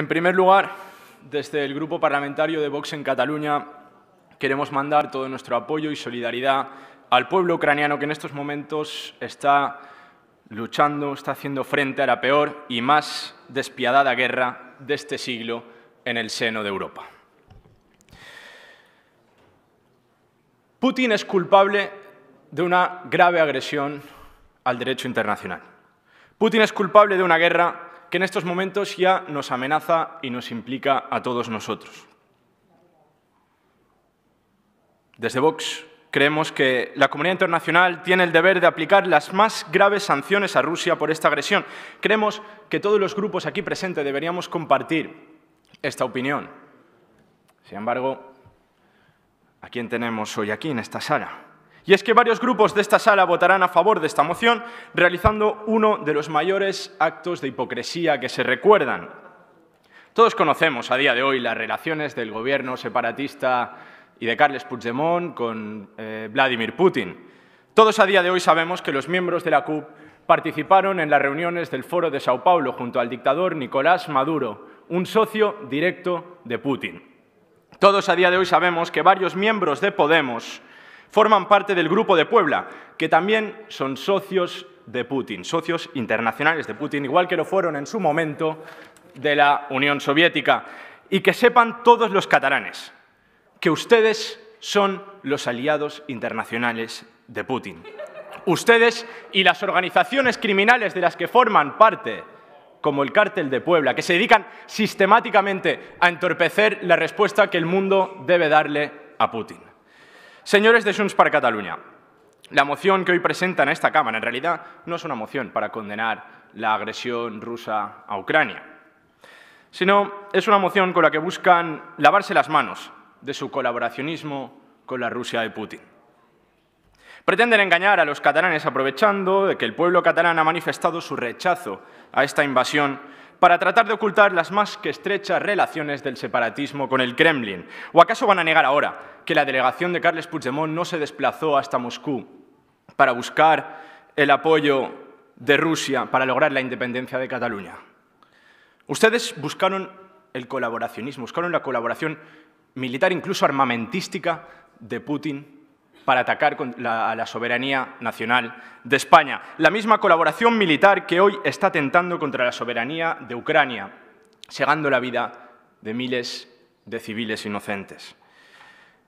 En primer lugar, desde el Grupo Parlamentario de Vox en Cataluña queremos mandar todo nuestro apoyo y solidaridad al pueblo ucraniano que en estos momentos está luchando, está haciendo frente a la peor y más despiadada guerra de este siglo en el seno de Europa. Putin es culpable de una grave agresión al derecho internacional. Putin es culpable de una guerra que en estos momentos ya nos amenaza y nos implica a todos nosotros. Desde Vox creemos que la comunidad internacional tiene el deber de aplicar las más graves sanciones a Rusia por esta agresión. Creemos que todos los grupos aquí presentes deberíamos compartir esta opinión. Sin embargo, ¿a quién tenemos hoy aquí en esta sala? Y es que varios grupos de esta sala votarán a favor de esta moción, realizando uno de los mayores actos de hipocresía que se recuerdan. Todos conocemos a día de hoy las relaciones del gobierno separatista y de Carles Puigdemont con eh, Vladimir Putin. Todos a día de hoy sabemos que los miembros de la CUP participaron en las reuniones del Foro de Sao Paulo junto al dictador Nicolás Maduro, un socio directo de Putin. Todos a día de hoy sabemos que varios miembros de Podemos forman parte del Grupo de Puebla, que también son socios de Putin, socios internacionales de Putin, igual que lo fueron en su momento de la Unión Soviética. Y que sepan todos los catalanes que ustedes son los aliados internacionales de Putin. Ustedes y las organizaciones criminales de las que forman parte, como el Cártel de Puebla, que se dedican sistemáticamente a entorpecer la respuesta que el mundo debe darle a Putin. Señores de Junts per Catalunya, la moción que hoy presentan a esta Cámara en realidad no es una moción para condenar la agresión rusa a Ucrania, sino es una moción con la que buscan lavarse las manos de su colaboracionismo con la Rusia de Putin. Pretenden engañar a los catalanes aprovechando de que el pueblo catalán ha manifestado su rechazo a esta invasión para tratar de ocultar las más que estrechas relaciones del separatismo con el Kremlin. ¿O acaso van a negar ahora que la delegación de Carles Puigdemont no se desplazó hasta Moscú para buscar el apoyo de Rusia para lograr la independencia de Cataluña? Ustedes buscaron el colaboracionismo, buscaron la colaboración militar, incluso armamentística, de Putin para atacar la, a la soberanía nacional de España. La misma colaboración militar que hoy está atentando contra la soberanía de Ucrania, segando la vida de miles de civiles inocentes.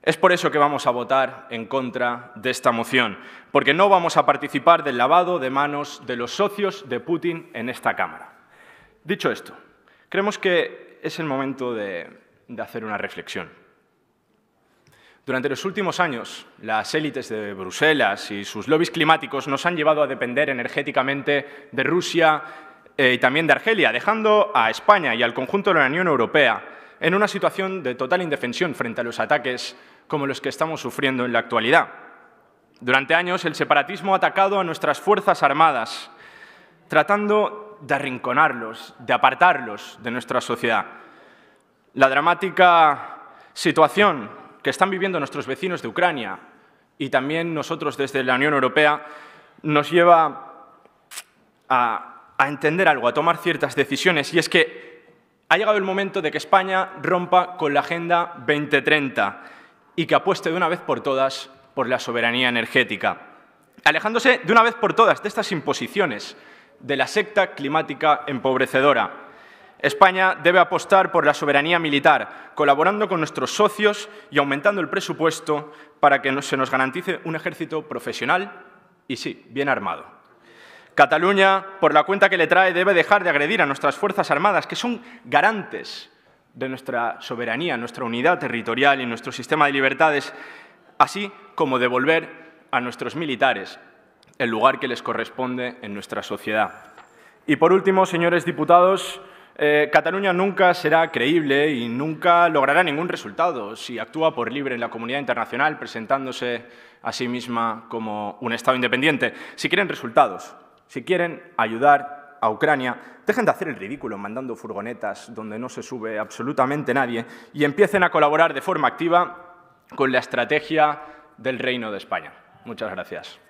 Es por eso que vamos a votar en contra de esta moción, porque no vamos a participar del lavado de manos de los socios de Putin en esta Cámara. Dicho esto, creemos que es el momento de hacer una reflexión. Durante los últimos años, las élites de Bruselas y sus lobbies climáticos nos han llevado a depender energéticamente de Rusia eh, y también de Argelia, dejando a España y al conjunto de la Unión Europea en una situación de total indefensión frente a los ataques como los que estamos sufriendo en la actualidad. Durante años, el separatismo ha atacado a nuestras Fuerzas Armadas, tratando de arrinconarlos, de apartarlos de nuestra sociedad. La dramática situación que están viviendo nuestros vecinos de Ucrania y también nosotros desde la Unión Europea nos lleva a, entender algo, a tomar ciertas decisiones. Y es que ha llegado el momento de que España rompa con la Agenda 2030 y que apueste de una vez por todas por la soberanía energética, alejándose de una vez por todas de estas imposiciones de la secta climática empobrecedora. España debe apostar por la soberanía militar, colaborando con nuestros socios y aumentando el presupuesto para que se nos garantice un ejército profesional y, sí, bien armado. Cataluña, por la cuenta que le trae, debe dejar de agredir a nuestras Fuerzas Armadas, que son garantes de nuestra soberanía, nuestra unidad territorial y nuestro sistema de libertades, así como devolver a nuestros militares el lugar que les corresponde en nuestra sociedad. Y por último, señores diputados, eh, Cataluña nunca será creíble y nunca logrará ningún resultado si actúa por libre en la comunidad internacional presentándose a sí misma como un Estado independiente. Si quieren resultados, si quieren ayudar a Ucrania, dejen de hacer el ridículo mandando furgonetas donde no se sube absolutamente nadie y empiecen a colaborar de forma activa con la estrategia del Reino de España. Muchas gracias.